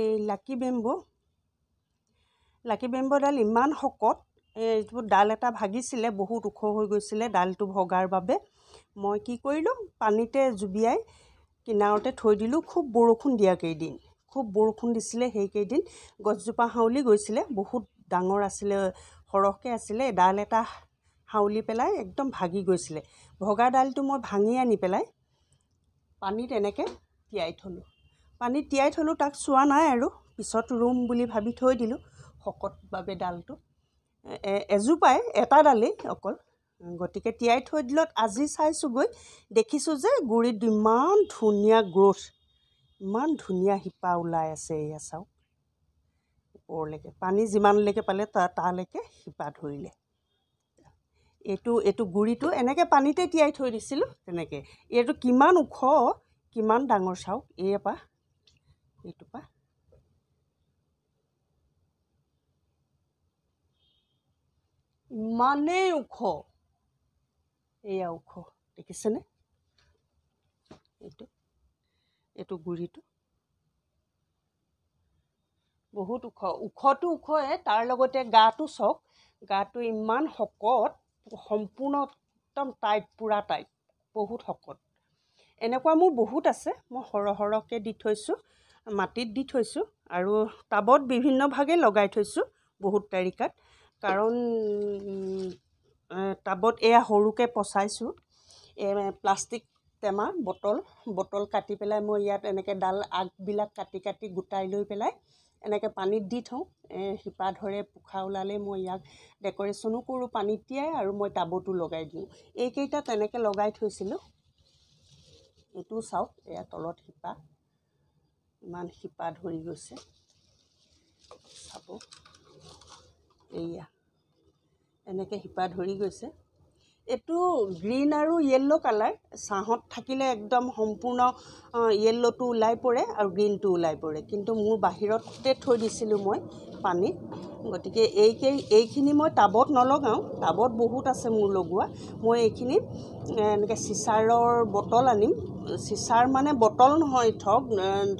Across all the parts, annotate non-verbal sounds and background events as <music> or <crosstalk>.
এই লাকি বেম্বো লাকি বেম্বোডাল ইমান শকত এইটো ডাল এটা ভাগিছিলে বহুত ওখ হৈ গৈছিলে ডালটো ভগাৰ বাবে মই কি কৰিলোঁ পানীতে জুবিয়াই কিনাৰতে থৈ দিলোঁ খুব বৰষুণ দিয়া কেইদিন খুব বৰষুণ দিছিলে সেইকেইদিন গছজোপা হাউলি গৈছিলে বহুত ডাঙৰ আছিলে সৰহকৈ আছিলে ডাল এটা হাউলি পেলাই একদম ভাগি গৈছিলে ভগা ডালটো মই ভাঙি আনি পেলাই পানীত এনেকৈ তিয়াই থ'লোঁ পানীত তিয়াই থ'লোঁ তাক চোৱা নাই আৰু পিছত ৰুম বুলি ভাবি থৈ দিলোঁ শকত বাবে ডালটো এজোপাই এটা ডালেই অকল গতিকে তিয়াই থৈ দিলত আজি চাইছোঁগৈ দেখিছোঁ যে গুৰিত ইমান ধুনীয়া গ্ৰ'থ ইমান ধুনীয়া শিপা ওলাই আছে এয়া চাওক ওপৰলৈকে পানী যিমানলৈকে পালে তা তালৈকে শিপা ধৰিলে এইটো এইটো গুৰিটো এনেকৈ পানীতে তিয়াই থৈ দিছিলোঁ তেনেকৈ এইটো কিমান ওখ কিমান ডাঙৰ চাওক এইয়াৰপৰা Itupa. Mane uko. Eya uko. Dekisene. Itu. Itu guri itu. বহুত ওখ ওখটো ওখয়ে তাৰ লগতে গাটো চক গাটো ইমান শকত সম্পূৰ্ণ একদম টাইট পূৰা টাইট বহুত শকত এনেকুৱা মোৰ বহুত আছে মই সৰহ সৰহকৈ দি থৈছোঁ মাটিত দি থৈছোঁ আৰু টাবত বিভিন্ন বিভিন্নভাগে লগাই থৈছোঁ বহুত তাৰিকাত কাৰণ টাবত এয়া সৰুকৈ পচাইছোঁ প্লাষ্টিক টেমা বটল বটল কাটি পেলাই মই ইয়াত এনেকৈ ডাল আগবিলাক কাটি কাটি গোটাই লৈ পেলাই এনেকৈ পানীত দি থওঁ শিপা ধৰে পোখা ওলালে মই ইয়াক ডেকৰেশ্যনো কৰোঁ পানীত তিয়াই আৰু মই টাবতো লগাই দিওঁ এইকেইটা তেনেকৈ লগাই থৈছিলোঁ এইটো চাওক এয়া তলত শিপা ইমান শিপা ধৰি গৈছে চাব এইয়া এনেকৈ শিপা ধৰি গৈছে এইটো গ্ৰীণ আৰু য়েল্ল' কালাৰ ছাঁহত থাকিলে একদম সম্পূৰ্ণ য়েল্ল'টো ওলাই পৰে আৰু গ্ৰীণটো ওলাই পৰে কিন্তু মোৰ বাহিৰতে থৈ দিছিলোঁ মই পানী গতিকে এইকেই এইখিনি মই টাবত নলগাওঁ টাবত বহুত আছে মোৰ লগোৱা মই এইখিনি এনেকৈ চিচাৰৰ বটল আনিম চিচাৰ মানে বটল নহয় থওক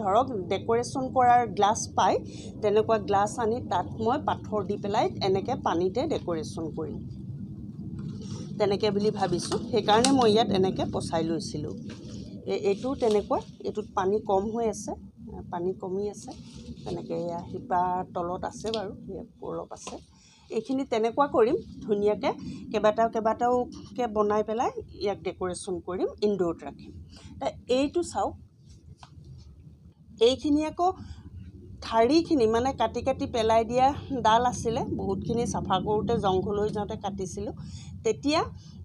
ধৰক ডেক'ৰেশ্যন কৰাৰ গ্লাছ পায় তেনেকুৱা গ্লাছ আনি তাত মই পাথৰ দি পেলাই এনেকৈ পানীতে ডেক'ৰেশ্যন কৰিম তেনেকৈ বুলি ভাবিছোঁ সেইকাৰণে মই ইয়াত এনেকৈ পচাই লৈছিলোঁ এইটো তেনেকুৱা এইটোত পানী কম হৈ আছে পানী কমি আছে তেনেকৈ এয়া শিপা তলত আছে বাৰু সেয়া অলপ আছে এইখিনি তেনেকুৱা কৰিম ধুনীয়াকৈ কেইবাটাও কেইবাটাওকৈ বনাই পেলাই ইয়াক ডেক'ৰেশ্যন কৰিম ইনড'ৰত ৰাখিম এইটো চাওক এইখিনি আকৌ ঠাৰিখিনি মানে কাটি কাটি পেলাই দিয়া ডাল আছিলে বহুতখিনি চাফা কৰোঁতে জংঘল হৈ যাওঁতে কাটিছিলোঁ তেতিয়া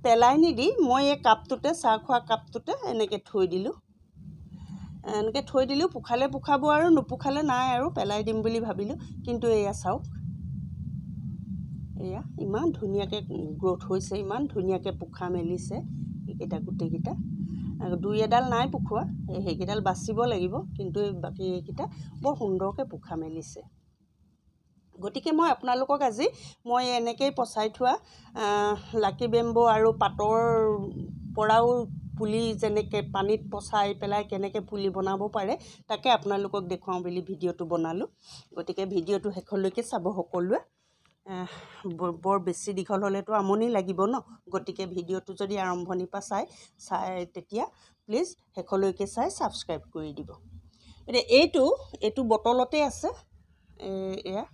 পেলাই নিদি মই এই কাপটোতে চাহ খোৱা কাপটোতে এনেকৈ থৈ দিলোঁ এনেকৈ থৈ দিলোঁ পোখালে পোখাব আৰু নোপোখালে নাই আৰু পেলাই দিম বুলি ভাবিলোঁ কিন্তু এয়া চাওক এয়া ইমান ধুনীয়াকৈ গ্ৰ'থ হৈছে ইমান ধুনীয়াকৈ পোখা মেলিছে এইকেইটা গোটেইকেইটা দুই এডাল নাই পোখোৱা সেইকেইডাল বাচিব লাগিব কিন্তু বাকী এইকেইটা বৰ সুন্দৰকৈ পোখা মেলিছে গতিকে মই আপোনালোকক আজি মই এনেকেই পচাই থোৱা লাকি বেম্বো আৰু পাতৰ পৰাও পুলি যেনেকৈ পানীত পচাই পেলাই কেনেকৈ পুলি বনাব পাৰে তাকে আপোনালোকক দেখুৱাওঁ বুলি ভিডিঅ'টো বনালোঁ গতিকে ভিডিঅ'টো শেষলৈকে চাব সকলোৱে বৰ বেছি দীঘল হ'লেতো আমনি লাগিব ন গতিকে ভিডিঅ'টো যদি আৰম্ভণিৰ পৰা চাই চাই তেতিয়া প্লিজ শেষলৈকে চাই ছাবস্ক্ৰাইব কৰি দিব এতিয়া এইটো এইটো বটলতে আছে এয়া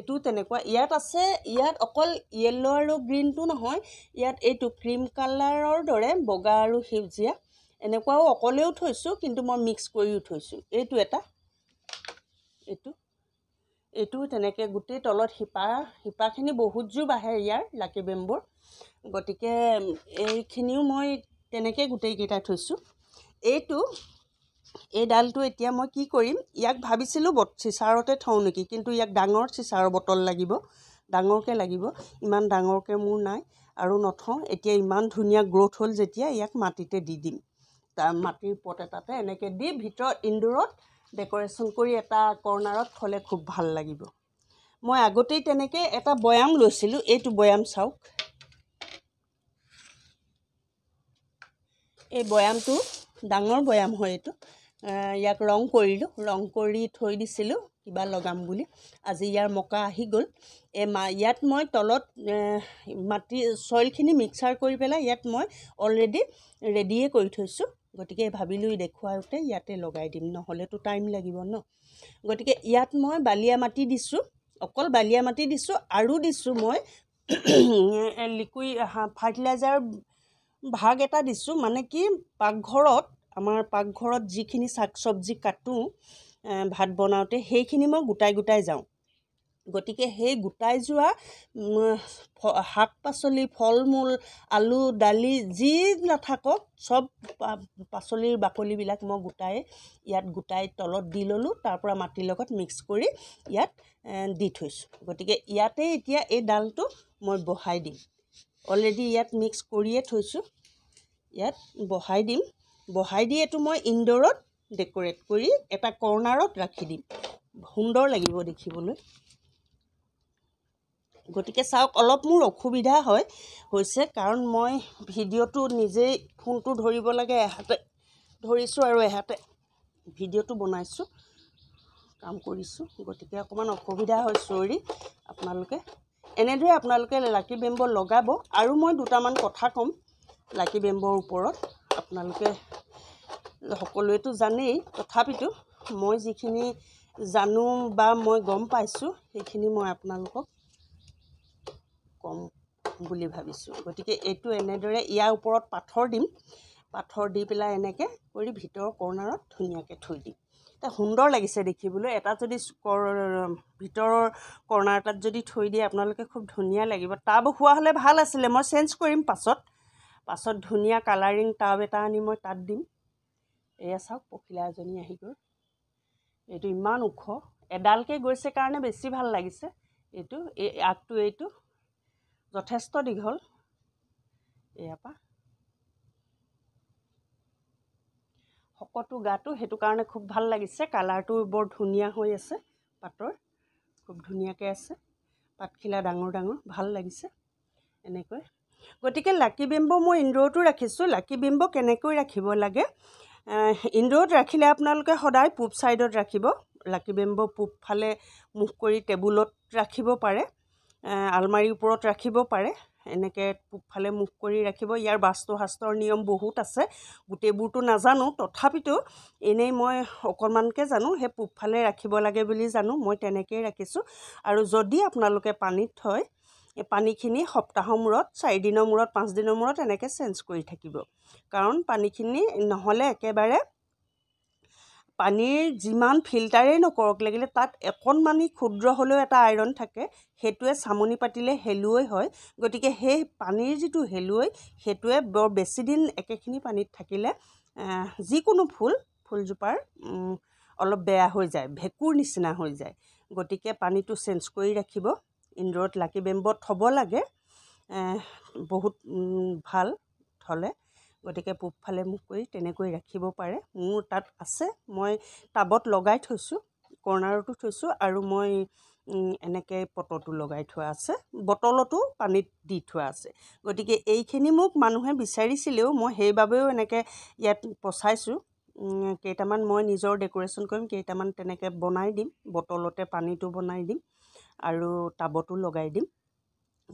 এইটো তেনেকুৱা ইয়াত আছে ইয়াত অকল য়েল্ল' আৰু গ্ৰীণটো নহয় ইয়াত এইটো ক্ৰীম কালাৰৰ দৰে বগা আৰু সেউজীয়া এনেকুৱাও অকলেও থৈছোঁ কিন্তু মই মিক্স কৰিও থৈছোঁ এইটো এটা এইটো এইটো তেনেকৈ গোটেই তলত শিপা শিপাখিনি বহুতযোৰ বাঢ়ে ইয়াৰ লাকি বেমবোৰ গতিকে এইখিনিও মই তেনেকৈ গোটেইকেইটা থৈছোঁ এইটো এই ডালটো এতিয়া মই কি কৰিম ইয়াক ভাবিছিলোঁ বট চিচাৰতে থওঁ নেকি কিন্তু ইয়াক ডাঙৰ চিচাৰৰ বটল লাগিব ডাঙৰকৈ লাগিব ইমান ডাঙৰকৈ মোৰ নাই আৰু নথওঁ এতিয়া ইমান ধুনীয়া গ্ৰ'থ হ'ল যেতিয়া ইয়াক মাটিতে দি দিম তাৰ মাটিৰ পট এটাতে এনেকৈ দি ভিতৰত ইন্দোৰত ডেকৰেশ্যন কৰি এটা কৰ্ণাৰত থ'লে খুব ভাল লাগিব মই আগতেই তেনেকৈ এটা বৈয়াম লৈছিলোঁ এইটো বৈয়াম চাওক এই বৈয়ামটো ডাঙৰ বৈয়াম হয় এইটো ইয়াক ৰং কৰিলোঁ ৰং কৰি থৈ দিছিলোঁ কিবা লগাম বুলি আজি ইয়াৰ মকা আহি গ'ল এই মা ইয়াত মই তলত মাটি চইলখিনি মিক্সাৰ কৰি পেলাই ইয়াত মই অলৰেডি ৰেডিয়ে কৰি থৈছোঁ গতিকে ভাবিলোঁ দেখুৱাওঁতে ইয়াতে লগাই দিম নহ'লেতো টাইম লাগিব ন গতিকে ইয়াত মই বালিয়া মাটি দিছোঁ অকল বালিয়া মাটি দিছোঁ আৰু দিছোঁ মই লিকুই <coughs> ফাৰ্টিলাইজাৰ ভাগ এটা দিছোঁ মানে কি পাকঘৰত আমাৰ পাকঘৰত যিখিনি শাক চব্জি কাটোঁ ভাত বনাওঁতে সেইখিনি মই গোটাই গোটাই যাওঁ গতিকে সেই গোটাই যোৱা শাক পাচলি ফল মূল আলু দালি যি নাথাকক চব পাচলিৰ বাকলিবিলাক মই গোটাই ইয়াত গোটাই তলত দি ল'লোঁ তাৰ পৰা মাটিৰ লগত মিক্স কৰি ইয়াত দি থৈছোঁ গতিকে ইয়াতে এতিয়া এই ডালটো মই বহাই দিম অলৰেডি ইয়াত মিক্স কৰিয়ে থৈছোঁ ইয়াত বহাই দিম বহাই দি এইটো মই ইনড'ৰত ডেক'ৰেট কৰি এটা কৰ্ণাৰত ৰাখি দিম সুন্দৰ লাগিব দেখিবলৈ গতিকে চাওক অলপ মোৰ অসুবিধা হয় হৈছে কাৰণ মই ভিডিঅ'টো নিজেই ফোনটো ধৰিব লাগে এহাতে ধৰিছোঁ আৰু এহাতে ভিডিঅ'টো বনাইছোঁ কাম কৰিছোঁ গতিকে অকণমান অসুবিধা হয় চৰি আপোনালোকে এনেদৰে আপোনালোকে লাকি বেম্ব লগাব আৰু মই দুটামান কথা ক'ম লাকি বেম্বৰ ওপৰত আপোনালোকে সকলোৱেতো জানেই তথাপিতো মই যিখিনি জানো বা মই গম পাইছোঁ সেইখিনি মই আপোনালোকক কম বুলি ভাবিছোঁ গতিকে এইটো এনেদৰে ইয়াৰ ওপৰত পাথৰ দিম পাথৰ দি পেলাই এনেকৈ কৰি ভিতৰৰ কৰ্ণাৰত ধুনীয়াকৈ থৈ দিম এতিয়া সুন্দৰ লাগিছে দেখিবলৈ এটা যদি ভিতৰৰ কৰ্ণাৰ এটাত যদি থৈ দিয়ে আপোনালোকে খুব ধুনীয়া লাগিব টাব হোৱা হ'লে ভাল আছিলে মই চেঞ্জ কৰিম পাছত পাছত ধুনীয়া কালাৰিং টাব এটা আনি মই তাত দিম এয়া চাওক পখিলা এজনী আহি গ'ল এইটো ইমান ওখ এডালকৈ গৈছে কাৰণে বেছি ভাল লাগিছে এইটো এই আগটো এইটো যথেষ্ট দীঘল এয়াপা শকতো গাটো সেইটো কাৰণে খুব ভাল লাগিছে কালাৰটো বৰ ধুনীয়া হৈ আছে পাতৰ খুব ধুনীয়াকৈ আছে পাতখিলা ডাঙৰ ডাঙৰ ভাল লাগিছে এনেকৈ গতিকে লাকি বিম্ব মই ইন্দ্ৰতো ৰাখিছোঁ লাকি বিম্ব কেনেকৈ ৰাখিব লাগে ইন্দ্ৰত ৰাখিলে আপোনালোকে সদায় পূব ছাইডত ৰাখিব লাকি বিম্ব পূবফালে মুখ কৰি টেবুলত ৰাখিব পাৰে আলমাৰীৰ ওপৰত ৰাখিব পাৰে এনেকৈ পূবফালে মুখ কৰি ৰাখিব ইয়াৰ বাস্তু শাস্ত্ৰৰ নিয়ম বহুত আছে গোটেইবোৰতো নাজানো তথাপিতো এনেই মই অকণমানকৈ জানো সেই পূবফালে ৰাখিব লাগে বুলি জানো মই তেনেকেই ৰাখিছোঁ আৰু যদি আপোনালোকে পানীত থয় এই পানীখিনি সপ্তাহৰ মূৰত চাৰিদিনৰ মূৰত পাঁচদিনৰ মূৰত এনেকৈ চেঞ্জ কৰি থাকিব কাৰণ পানীখিনি নহ'লে একেবাৰে পানীৰ যিমান ফিল্টাৰেই নকৰক লাগিলে তাত অকণমানি ক্ষুদ্ৰ হ'লেও এটা আইৰণ থাকে সেইটোৱে চামনি পাতিলে হেলুৱৈ হয় গতিকে সেই পানীৰ যিটো হেলুৱৈ সেইটোৱে বৰ বেছিদিন একেখিনি পানীত থাকিলে যিকোনো ফুল ফুলজোপাৰ অলপ বেয়া হৈ যায় ভেঁকুৰ নিচিনা হৈ যায় গতিকে পানীটো চেঞ্জ কৰি ৰাখিব ইন্দোৰত লাকি বেম্ব থ'ব লাগে বহুত ভাল থ'লে গতিকে পূবফালে মুখ কৰি তেনেকৈ ৰাখিব পাৰে মোৰ তাত আছে মই টাবত লগাই থৈছোঁ কৰ্ণাৰতো থৈছোঁ আৰু মই এনেকৈ পটটো লগাই থোৱা আছে বটলতো পানীত দি থোৱা আছে গতিকে এইখিনি মোক মানুহে বিচাৰিছিলেও মই সেইবাবেও এনেকৈ ইয়াত পচাইছোঁ কেইটামান মই নিজৰ ডেক'ৰেশ্যন কৰিম কেইটামান তেনেকৈ বনাই দিম বটলতে পানীটো বনাই দিম আৰু টাবতো লগাই দিম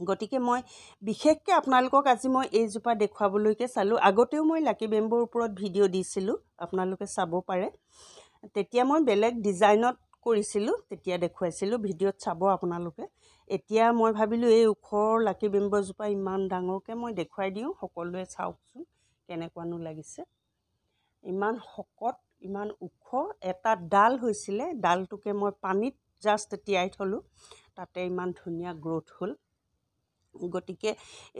গতিকে মই বিশেষকৈ আপোনালোকক আজি মই এইজোপা দেখুৱাবলৈকে চালোঁ আগতেও মই লাকি বেম্বৰ ওপৰত ভিডিঅ' দিছিলোঁ আপোনালোকে চাব পাৰে তেতিয়া মই বেলেগ ডিজাইনত কৰিছিলোঁ তেতিয়া দেখুৱাইছিলোঁ ভিডিঅ'ত চাব আপোনালোকে এতিয়া মই ভাবিলোঁ এই ওখ লাকি বেম্বৰজোপা ইমান ডাঙৰকৈ মই দেখুৱাই দিওঁ সকলোৱে চাওকচোন কেনেকুৱানো লাগিছে ইমান শকত ইমান ওখ এটা ডাল হৈছিলে ডালটোকে মই পানীত জাষ্ট তিয়াই থ'লোঁ তাতে ইমান ধুনীয়া গ্ৰ'থ হ'ল গতিকে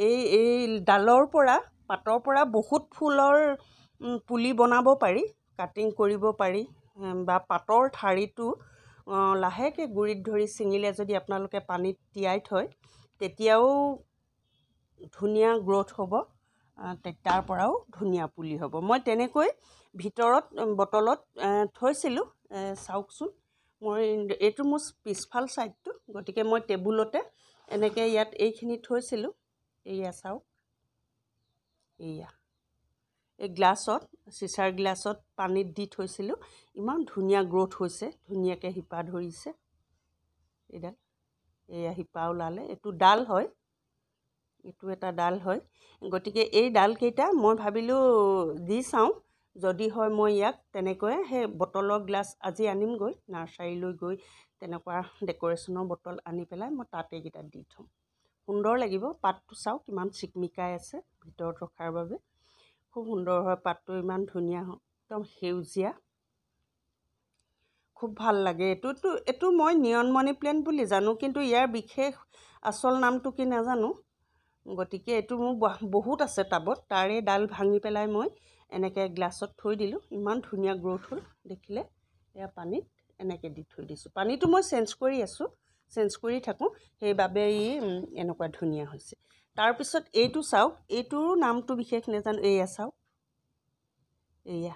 এই এই ডালৰ পৰা পাতৰ পৰা বহুত ফুলৰ পুলি বনাব পাৰি কাটিং কৰিব পাৰি বা পাতৰ ঠাৰিটো লাহেকৈ গুৰিত ধৰি ছিঙিলে যদি আপোনালোকে পানীত তিয়াই থয় তেতিয়াও ধুনীয়া গ্ৰ'থ হ'ব তাৰ পৰাও ধুনীয়া পুলি হ'ব মই তেনেকৈ ভিতৰত বটলত থৈছিলোঁ চাওকচোন মই এইটো মোৰ পিছফাল ছাইডটো গতিকে মই টেবুলতে এনেকে ইয়াত এইখিনি থৈছিলোঁ এইয়া চাওক এইয়া এই গ্লাছত চিচাৰ গ্লাছত পানীত দি থৈছিলোঁ ইমান ধুনীয়া গ্ৰ'থ হৈছে ধুনীয়াকৈ শিপা ধৰিছে এইডাল এইয়া শিপা ওলালে এইটো ডাল হয় এইটো এটা ডাল হয় গতিকে এই ডালকেইটা মই ভাবিলোঁ দি চাওঁ যদি হয় মই ইয়াক তেনেকৈয়ে সেই বটলৰ গ্লাছ আজি আনিমগৈ নাৰ্চাৰীলৈ গৈ তেনেকুৱা ডেকৰেশ্যনৰ বটল আনি পেলাই মই তাতেইকেইটা দি থওঁ সুন্দৰ লাগিব পাতটো চাওক কিমান চিকমিকাই আছে ভিতৰত ৰখাৰ বাবে খুব সুন্দৰ হয় পাতটো ইমান ধুনীয়া হয় একদম সেউজীয়া খুব ভাল লাগে এইটোতো এইটো মই নিয়নমণি প্লেণ্ট বুলি জানো কিন্তু ইয়াৰ বিশেষ আচল নামটো কি নাজানো গতিকে এইটো মোৰ বহুত আছে টাবত তাৰে ডাল ভাঙি পেলাই মই এনেকৈ গ্লাছত থৈ দিলোঁ ইমান ধুনীয়া গ্ৰ'থ হ'ল দেখিলে এয়া পানীত এনেকৈ দি থৈ দিছোঁ পানীটো মই চেঞ্জ কৰি আছোঁ চেঞ্জ কৰি থাকোঁ সেইবাবে ই এনেকুৱা ধুনীয়া হৈছে তাৰপিছত এইটো চাওক এইটোৰ নামটো বিশেষ নাজানো এয়া চাওক এইয়া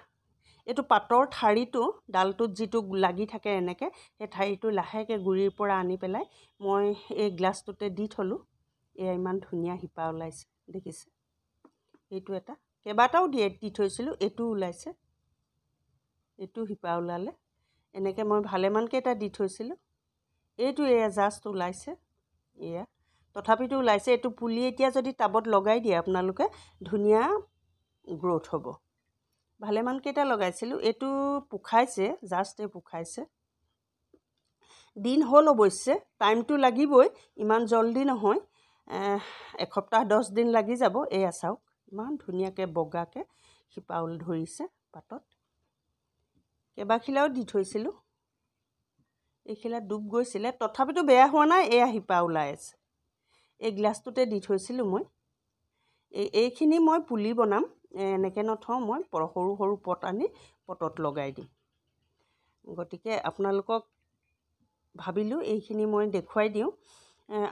এইটো পাতৰ ঠাৰিটো ডালটোত যিটো লাগি থাকে এনেকৈ সেই ঠাৰিটো লাহেকৈ গুৰিৰ পৰা আনি পেলাই মই এই গ্লাছটোতে দি থ'লোঁ এয়া ইমান ধুনীয়া শিপা ওলাইছে দেখিছে এইটো এটা কেইবাটাও দি থৈছিলোঁ এইটো ওলাইছে এইটো শিপা ওলালে এনেকৈ মই ভালেমানকেইটা দি থৈছিলোঁ এইটো এয়া জাষ্ট ওলাইছে এয়া তথাপিতো ওলাইছে এইটো পুলি এতিয়া যদি টাবত লগাই দিয়ে আপোনালোকে ধুনীয়া গ্ৰ'থ হ'ব ভালেমানকেইটা লগাইছিলোঁ এইটো পোখাইছে জাষ্টে পোখাইছে দিন হ'ল অৱশ্যে টাইমটো লাগিবই ইমান জলদি নহয় এসপ্তাহ দহদিন লাগি যাব এয়া চাওক ইমান ধুনীয়াকৈ বগাকৈ শিপাউল ধৰিছে পাতত কেইবাখিলাও দি থৈছিলোঁ এইখিলা ডুব গৈছিলে তথাপিতো বেয়া হোৱা নাই এই আহিপা ওলাই আছে এই গ্লাছটোতে দি থৈছিলোঁ মই এই এইখিনি মই পুলি বনাম এনেকৈ নথওঁ মই সৰু সৰু পট আনি পটত লগাই দিম গতিকে আপোনালোকক ভাবিলোঁ এইখিনি মই দেখুৱাই দিওঁ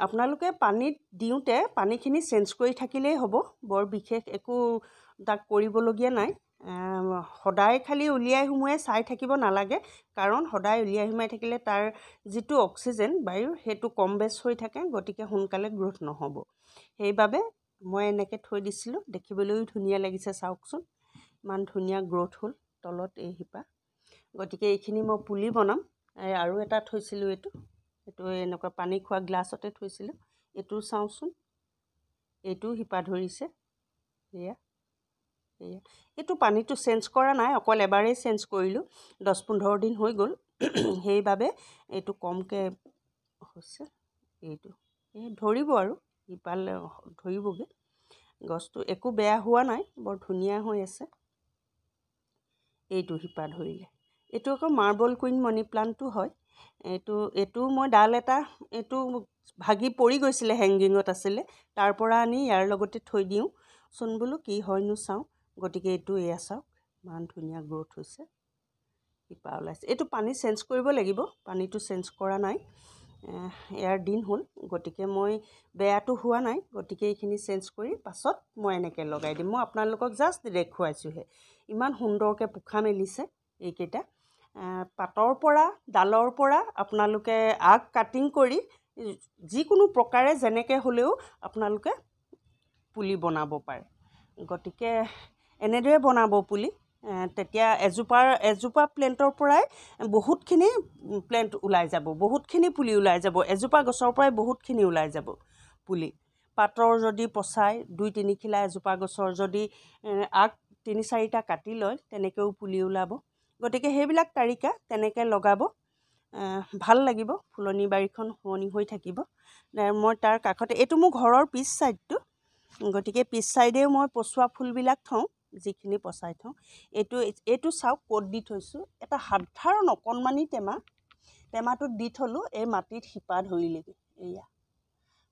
আপোনালোকে পানীত দিওঁতে পানীখিনি চেঞ্জ কৰি থাকিলেই হ'ব বৰ বিশেষ একো তাক কৰিবলগীয়া নাই সদায় খালি উলিয়াই সোমোৱাই চাই থাকিব নালাগে কাৰণ সদায় উলিয়াই সোমাই থাকিলে তাৰ যিটো অক্সিজেন বায়ুৰ সেইটো কম বেছ হৈ থাকে গতিকে সোনকালে গ্ৰোথ নহ'ব সেইবাবে মই এনেকৈ থৈ দিছিলোঁ দেখিবলৈও ধুনীয়া লাগিছে চাওকচোন ইমান ধুনীয়া গ্ৰ'থ হ'ল তলত এই শিপা গতিকে এইখিনি মই পুলি বনাম আৰু এটা থৈছিলোঁ এইটো এইটো এনেকুৱা পানী খোৱা গ্লাছতে থৈছিলোঁ এইটো চাওঁচোন এইটো শিপা ধৰিছে এয়া এইটো পানীটো চেঞ্জ কৰা নাই অকল এবাৰেই চেঞ্জ কৰিলোঁ দহ পোন্ধৰ দিন হৈ গ'ল <clears throat> সেইবাবে এইটো কমকৈ হৈছে এইটো এই ধৰিব আৰু ইপাল ধৰিবগৈ গছটো একো বেয়া হোৱা নাই বৰ ধুনীয়া হৈ আছে এইটো শিপা ধৰিলে এইটো আকৌ মাৰ্বল কুইন মণি প্লান্টো হয় এইটো এইটো মই ডাল এটা এইটো ভাগি পৰি গৈছিলে হেংগিঙত আছিলে তাৰ পৰা আনি ইয়াৰ লগতে থৈ দিওঁ চোন বোলো কি হয়নো চাওঁ গতিকে এইটো এয়া চাওক ইমান ধুনীয়া গ্ৰ'থ হৈছে কিবা ওলাইছে এইটো পানী চেঞ্জ কৰিব লাগিব পানীটো চেঞ্জ কৰা নাই ইয়াৰ দিন হ'ল গতিকে মই বেয়াটো হোৱা নাই গতিকে এইখিনি চেঞ্জ কৰি পাছত মই এনেকৈ লগাই দিম মই আপোনালোকক জাষ্ট দেখুৱাইছোঁহে ইমান সুন্দৰকৈ পোখা মেলিছে এইকেইটা পাতৰ পৰা ডালৰ পৰা আপোনালোকে আগ কাটিং কৰি যিকোনো প্ৰকাৰে যেনেকৈ হ'লেও আপোনালোকে পুলি বনাব পাৰে গতিকে এনেদৰে বনাব পুলি তেতিয়া এজোপাৰ এজোপা প্লেণ্টৰ পৰাই বহুতখিনি প্লেণ্ট ওলাই যাব বহুতখিনি পুলি ওলাই যাব এজোপা গছৰ পৰাই বহুতখিনি ওলাই যাব পুলি পাতৰ যদি পচাই দুই তিনিখিলা এজোপা গছৰ যদি আগ তিনি চাৰিটা কাটি লয় তেনেকৈও পুলি ওলাব গতিকে সেইবিলাক তাৰিকা তেনেকৈ লগাব ভাল লাগিব ফুলনি বাৰীখন শুৱনি হৈ থাকিব মই তাৰ কাষতে এইটো মোৰ ঘৰৰ পিছ ছাইডটো গতিকে পিছ ছাইডেও মই পচোৱা ফুলবিলাক থওঁ যিখিনি পচাই থওঁ এইটো এইটো চাওক ক'ত দি থৈছোঁ এটা সাধাৰণ অকণমানি টেমা টেমাটোত দি থ'লোঁ এই মাটিত শিপা ধৰিলেগৈ এয়া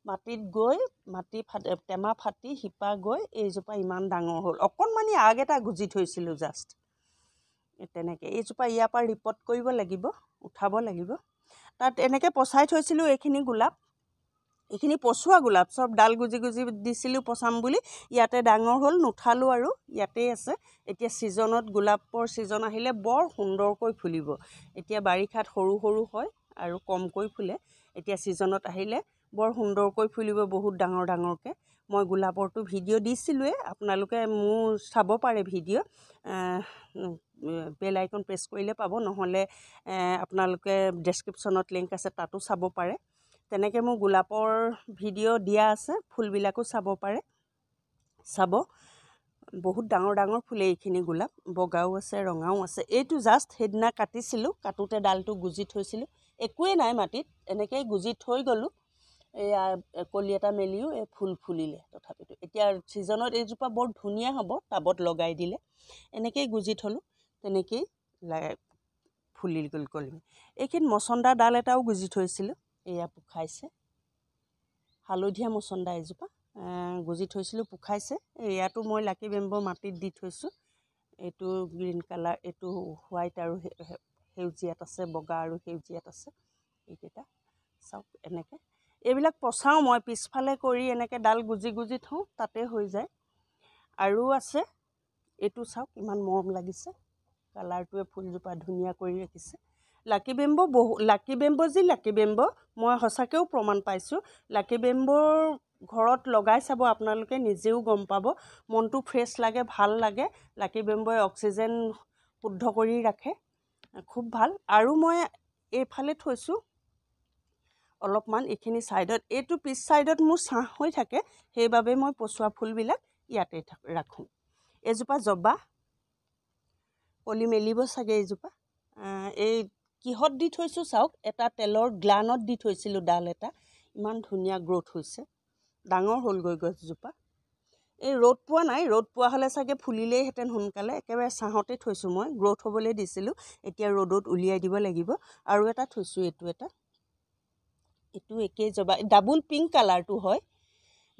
মাটিত গৈ মাটি ফাট টেমা ফাটি শিপা গৈ এইজোপা ইমান ডাঙৰ হ'ল অকণমানি আগ এটা গুজি থৈছিলোঁ জাষ্ট তেনেকৈ এইজোপা ইয়াৰ পৰা ৰিপৰ্ট কৰিব লাগিব উঠাব লাগিব তাত এনেকৈ পচাই থৈছিলোঁ এইখিনি গোলাপ এইখিনি পচোৱা গোলাপ চব ডাল গুজি গুজি দিছিলোঁ পচাম বুলি ইয়াতে ডাঙৰ হ'ল নুঠালোঁ আৰু ইয়াতেই আছে এতিয়া ছিজনত গোলাপৰ ছিজন আহিলে বৰ সুন্দৰকৈ ফুলিব এতিয়া বাৰিষাত সৰু সৰু হয় আৰু কমকৈ ফুলে এতিয়া ছিজনত আহিলে বৰ সুন্দৰকৈ ফুলিব বহুত ডাঙৰ ডাঙৰকৈ মই গোলাপৰটো ভিডিঅ' দিছিলোঁৱে আপোনালোকে মোৰ চাব পাৰে ভিডিঅ' বেল আইকন প্ৰেছ কৰিলে পাব নহ'লে আপোনালোকে ডেছক্ৰিপশ্যনত লিংক আছে তাতো চাব পাৰে তেনেকৈ মোৰ গোলাপৰ ভিডিঅ' দিয়া আছে ফুলবিলাকো চাব পাৰে চাব বহুত ডাঙৰ ডাঙৰ ফুলে এইখিনি গোলাপ বগাও আছে ৰঙাও আছে এইটো জাষ্ট সেইদিনা কাটিছিলোঁ কাটোতে ডালটো গুজি থৈছিলোঁ একোৱেই নাই মাটিত এনেকৈ গুজি থৈ গ'লোঁ এয়া কলি এটা মেলিও এই ফুল ফুলিলে তথাপিতো এতিয়া ছিজনত এইজোপা বৰ ধুনীয়া হ'ব টাবত লগাই দিলে এনেকেই গুজি থ'লোঁ তেনেকেই লাগে ফুলি গ'ল কলি এইখিনি মচন্দা ডাল এটাও গুজি থৈছিলোঁ এয়া পোখাইছে হালধীয়া মচন্দা এজোপা গুজি থৈছিলোঁ পোখাইছে এয়াটো মই লাকি বেম্ব মাটিত দি থৈছোঁ এইটো গ্ৰীণ কালাৰ এইটো হোৱাইট আৰু সেউজীয়াত আছে বগা আৰু সেউজীয়াত আছে এইকেইটা চাওক এনেকৈ এইবিলাক পচাওঁ মই পিছফালে কৰি এনেকৈ ডাল গুজি গুজি থওঁ তাতে হৈ যায় আৰু আছে এইটো চাওক ইমান মৰম লাগিছে কালাৰটোৱে ফুলজোপা ধুনীয়া কৰি ৰাখিছে লাকী বেম্বো বহু লাকী বেম্বো যি লাকি বেম্বো মই সঁচাকৈও প্ৰমাণ পাইছোঁ লাকি বেম্বোৰ ঘৰত লগাই চাব আপোনালোকে নিজেও গম পাব মনটো ফ্ৰেছ লাগে ভাল লাগে লাকী বেম্বোই অক্সিজেন শুদ্ধ কৰি ৰাখে খুব ভাল আৰু মই এইফালে থৈছোঁ অলপমান এইখিনি ছাইডত এইটো পিছ ছাইডত মোৰ ছাঁ হৈ থাকে সেইবাবে মই পচোৱা ফুলবিলাক ইয়াতে ৰাখোঁ এজোপা জবা পলি মেলিব চাগে এইজোপা এই কিহত দি থৈছোঁ চাওক এটা তেলৰ গ্লানত দি থৈছিলোঁ ডাল এটা ইমান ধুনীয়া গ্ৰ'থ হৈছে ডাঙৰ হ'লগৈ গছজোপা এই ৰ'দ পোৱা নাই ৰ'দ পোৱা হ'লে চাগে ফুলিলেইহেঁতেন সোনকালে একেবাৰে ছাঁহতে থৈছোঁ মই গ্ৰ'থ হ'বলৈ দিছিলোঁ এতিয়া ৰ'দত উলিয়াই দিব লাগিব আৰু এটা থৈছোঁ এইটো এটা এইটো একেই জবা ডাবুল পিংক কালাৰটো হয়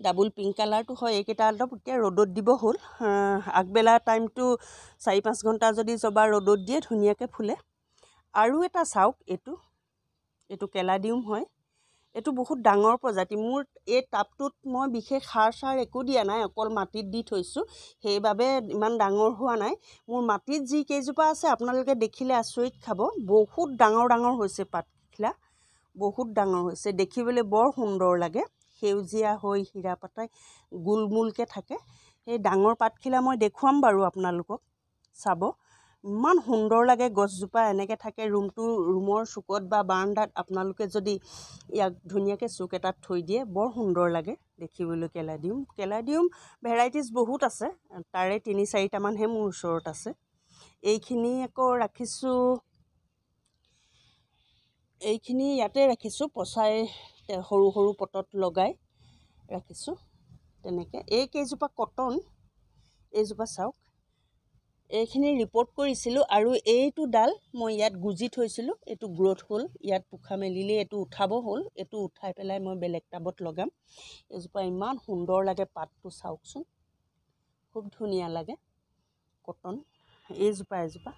ডাবুল পিংক কালাৰটো হয় এইকেইটা অলপ এতিয়া ৰ'দত দিব হ'ল আগবেলা টাইমটো চাৰি পাঁচ ঘণ্টা যদি জবা ৰ'দত দিয়ে ধুনীয়াকৈ ফুলে আৰু এটা চাওক এইটো এইটো কেলাডিউম হয় এইটো বহুত ডাঙৰ প্ৰজাতি মোৰ এই টাবটোত মই বিশেষ সাৰ চাৰ একো দিয়া নাই অকল মাটিত দি থৈছোঁ সেইবাবে ইমান ডাঙৰ হোৱা নাই মোৰ মাটিত যি কেইজোপা আছে আপোনালোকে দেখিলে আচৰিত খাব বহুত ডাঙৰ ডাঙৰ হৈছে পাতখিলা বহুত ডাঙৰ হৈছে দেখিবলৈ বৰ সুন্দৰ লাগে সেউজীয়া হৈ হীৰা পতাই গোলমোলকৈ থাকে সেই ডাঙৰ পাতখিলা মই দেখুৱাম বাৰু আপোনালোকক চাব ইমান সুন্দৰ লাগে গছজোপা এনেকৈ থাকে ৰুমটো ৰুমৰ চুকত বা বাৰাণ্ডাত আপোনালোকে যদি ইয়াক ধুনীয়াকৈ চুক এটাত থৈ দিয়ে বৰ সুন্দৰ লাগে দেখিবলৈ কেলাডিয়ুম কেলাডিয়ুম ভেৰাইটিজ বহুত আছে তাৰে তিনি চাৰিটামানহে মোৰ ওচৰত আছে এইখিনি আকৌ ৰাখিছোঁ এইখিনি ইয়াতে ৰাখিছোঁ পচাই সৰু সৰু পটত লগাই ৰাখিছোঁ তেনেকৈ এই কেইজোপা কটন এইজোপা চাওক এইখিনি ৰিপৰ্ট কৰিছিলোঁ আৰু এইটো ডাল মই ইয়াত গুজি থৈছিলোঁ এইটো গ্ৰ'থ হ'ল ইয়াত পোখা মেলিলেই এইটো উঠাব হ'ল এইটো উঠাই পেলাই মই বেলেগ টাবত লগাম এজোপা ইমান সুন্দৰ লাগে পাতটো চাওকচোন খুব ধুনীয়া লাগে কটন এইজোপা এজোপা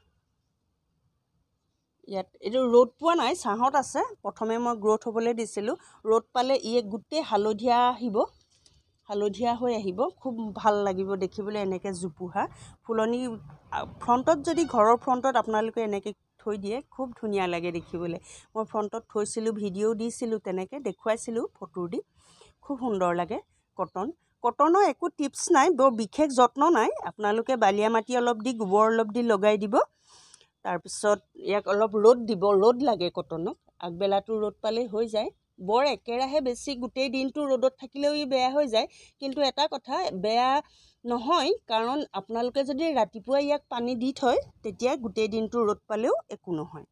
ইয়াত এইটো ৰ'দ পোৱা নাই ছাঁহত আছে প্ৰথমে মই গ্ৰ'থ হ'বলৈ দিছিলোঁ ৰ'দ পালে ই গোটেই হালধীয়া আহিব হালধীয়া হৈ আহিব খুব ভাল লাগিব দেখিবলৈ এনেকৈ জোপোহা ফুলনি ফ্ৰণ্টত যদি ঘৰৰ ফ্ৰণ্টত আপোনালোকে এনেকৈ থৈ দিয়ে খুব ধুনীয়া লাগে দেখিবলৈ মই ফ্ৰণ্টত থৈছিলোঁ ভিডিঅ' দিছিলোঁ তেনেকৈ দেখুৱাইছিলোঁ ফটো দি খুব সুন্দৰ লাগে কটন কটনৰ একো টিপছ নাই বৰ বিশেষ যত্ন নাই আপোনালোকে বালিয়া মাটি অলপ দি গোবৰ অলপ দি লগাই দিব তাৰপিছত ইয়াক অলপ ৰ'দ দিব ৰ'দ লাগে কটনক আগবেলাটো ৰ'দ পালেই হৈ যায় বৰ একেৰাহে বেছি গোটেই দিনটো ৰ'দত থাকিলেও ই বেয়া হৈ যায় কিন্তু এটা কথা বেয়া নহয় কাৰণ আপোনালোকে যদি ৰাতিপুৱা ইয়াক পানী দি থয় তেতিয়া গোটেই দিনটো ৰ'দ পালেও একো নহয়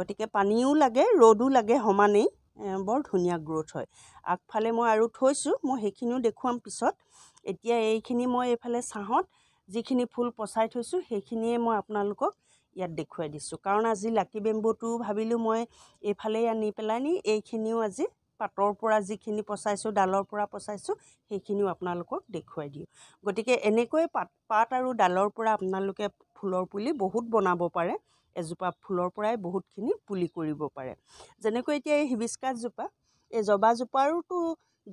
গতিকে পানীও লাগে ৰ'দো লাগে সমানেই বৰ ধুনীয়া গ্ৰ'থ হয় আগফালে মই আৰু থৈছোঁ মই সেইখিনিও দেখুৱাম পিছত এতিয়া এইখিনি মই এইফালে ছাঁহত যিখিনি ফুল পচাই থৈছোঁ সেইখিনিয়ে মই আপোনালোকক ইয়াত দেখুৱাই দিছোঁ কাৰণ আজি লাকি বেম্বুটো ভাবিলোঁ মই এইফালেই আনি পেলাই নি এইখিনিও আজি পাতৰ পৰা যিখিনি পচাইছোঁ ডালৰ পৰা পচাইছোঁ সেইখিনিও আপোনালোকক দেখুৱাই দিওঁ গতিকে এনেকৈ পাত পাত আৰু ডালৰ পৰা আপোনালোকে ফুলৰ পুলি বহুত বনাব পাৰে এজোপা ফুলৰ পৰাই বহুতখিনি পুলি কৰিব পাৰে যেনেকৈ এতিয়া এই হিবিস্কাছজোপা এই জবাজোপাৰোতো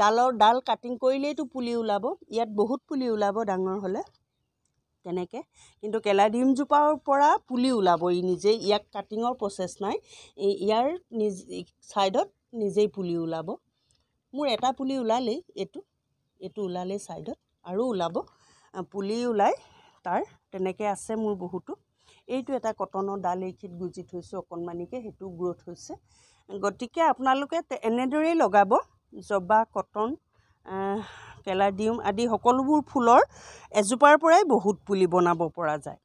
ডালৰ ডাল কাটিং কৰিলেইতো পুলি ওলাব ইয়াত বহুত পুলি ওলাব ডাঙৰ হ'লে তেনেকৈ কিন্তু কেলাডিয়ামজোপাৰ পৰা পুলি ওলাব ই নিজেই ইয়াক কাটিঙৰ প্ৰচেছ নাই ইয়াৰ নিজ ছাইডত নিজেই পুলি ওলাব মোৰ এটা পুলি ওলালেই এইটো এইটো ওলালেই ছাইডত আৰু ওলাব পুলি ওলাই তাৰ তেনেকৈ আছে মোৰ বহুতো এইটো এটা কটনৰ ডাল এইখিত গুজি থৈছোঁ অকণমানিকৈ সেইটো গ্ৰ'থ হৈছে গতিকে আপোনালোকে এনেদৰেই লগাব জবা কটন কেলাডিয়াম আদি সকলোবোৰ ফুলৰ এজোপাৰ পৰাই বহুত পুলি বনাব পৰা যায়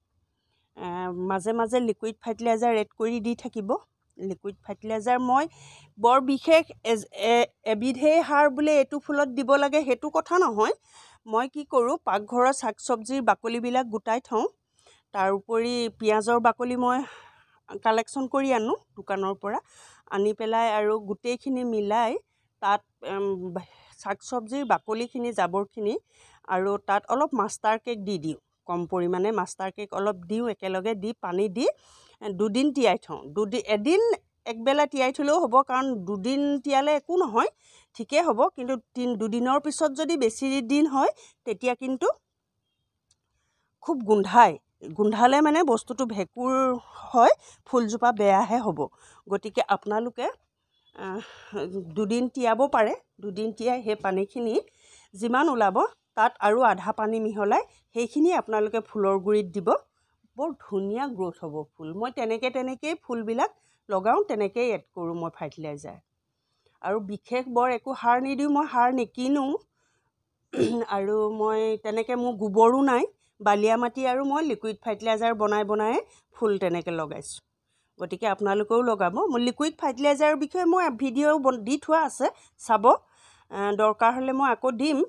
মাজে মাজে লিকুইড ফাৰ্টিলাইজাৰ এড কৰি দি থাকিব লিকুইড ফাৰ্টিলাইজাৰ মই বৰ বিশেষ এবিধেই সাৰ বোলে এইটো ফুলত দিব লাগে সেইটো কথা নহয় মই কি কৰোঁ পাকঘৰৰ শাক চব্জিৰ বাকলিবিলাক গোটাই থওঁ তাৰ উপৰি পিঁয়াজৰ বাকলি মই কালেকশ্যন কৰি আনো দোকানৰ পৰা আনি পেলাই আৰু গোটেইখিনি মিলাই তাত শাক চব্জিৰ বাকলিখিনি জাবৰখিনি আৰু তাত অলপ মাষ্টাৰ কেক দি দিওঁ কম পৰিমাণে মাষ্টাৰ কেক অলপ দিওঁ একেলগে দি পানী দি দুদিন তিয়াই থওঁ দুদিন এদিন একবেলা তিয়াই থ'লেও হ'ব কাৰণ দুদিন তিয়ালে একো নহয় ঠিকেই হ'ব কিন্তু তিন দুদিনৰ পিছত যদি বেছি দিন হয় তেতিয়া কিন্তু খুব গোন্ধাই গোন্ধালে মানে বস্তুটো ভেঁকুৰ হয় ফুলজোপা বেয়াহে হ'ব গতিকে আপোনালোকে দুদিন তিয়াব পাৰে দুদিন তিয়াই সেই পানীখিনি যিমান ওলাব তাত আৰু আধা পানী মিহলাই সেইখিনি আপোনালোকে ফুলৰ গুৰিত দিব বৰ ধুনীয়া গ্ৰ'থ হ'ব ফুল মই তেনেকৈ তেনেকেই ফুলবিলাক লগাওঁ তেনেকেই এড কৰোঁ মই ফাৰ্টিলাইজাৰ আৰু বিশেষ বৰ একো সাৰ নিদিওঁ মই সাৰ নিকিনো <clears throat> আৰু মই তেনেকৈ মোৰ গোবৰো নাই বালিয়া মাটি আৰু মই লিকুইড ফাৰ্টিলাইজাৰ বনাই বনাই ফুল তেনেকৈ লগাইছোঁ গতিকে আপোনালোকেও লগাব মোৰ লিকুইড ফাৰ্টিলাইজাৰৰ বিষয়ে মই ভিডিঅ' দি থোৱা আছে চাব দৰকাৰ হ'লে মই আকৌ দিম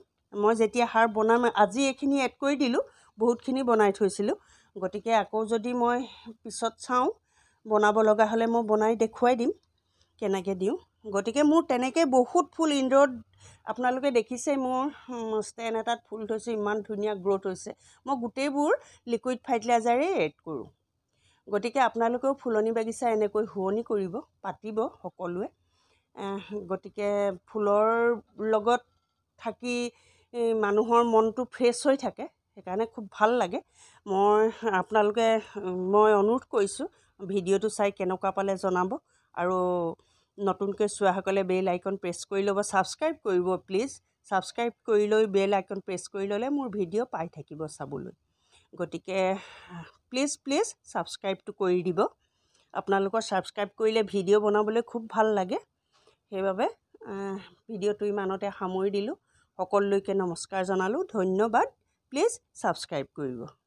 মই যেতিয়া সাৰ বনাম আজি এইখিনি এড কৰি দিলোঁ বহুতখিনি বনাই থৈছিলোঁ গতিকে আকৌ যদি মই পিছত চাওঁ বনাব লগা হ'লে মই বনাই দেখুৱাই দিম কেনেকৈ দিওঁ গতিকে মোৰ তেনেকৈ বহুত ফুল ইনড'ৰত আপোনালোকে দেখিছে মোৰ ষ্টেণ্ড এটাত ফুল থৈছোঁ ইমান ধুনীয়া গ্ৰ'থ হৈছে মই গোটেইবোৰ লিকুইড ফাৰ্টিলাইজাৰেই এড কৰোঁ গতিকে আপোনালোকেও ফুলনি বাগিচা এনেকৈ শুৱনি কৰিব পাতিব সকলোৱে গতিকে ফুলৰ লগত থাকি মানুহৰ মনটো ফ্ৰেছ হৈ থাকে সেইকাৰণে খুব ভাল লাগে মই আপোনালোকে মই অনুৰোধ কৰিছোঁ ভিডিঅ'টো চাই কেনেকুৱা পালে জনাব আৰু নতুনকৈ চোৱাসকলে বেল আইকন প্ৰেছ কৰি ল'ব ছাবস্ক্ৰাইব কৰিব প্লিজ ছাবস্ক্ৰাইব কৰি লৈ বেল আইকন প্ৰেছ কৰি ল'লে মোৰ ভিডিঅ' পাই থাকিব চাবলৈ গতিকে প্লিজ প্লিজ ছাবস্ক্ৰাইবটো কৰি দিব আপোনালোকৰ ছাবস্ক্ৰাইব কৰিলে ভিডিঅ' বনাবলৈ খুব ভাল লাগে সেইবাবে ভিডিঅ'টো ইমানতে সামৰি দিলোঁ সকলোকে নমস্কাৰ জনালোঁ ধন্যবাদ প্লিজ ছাবস্ক্ৰাইব কৰিব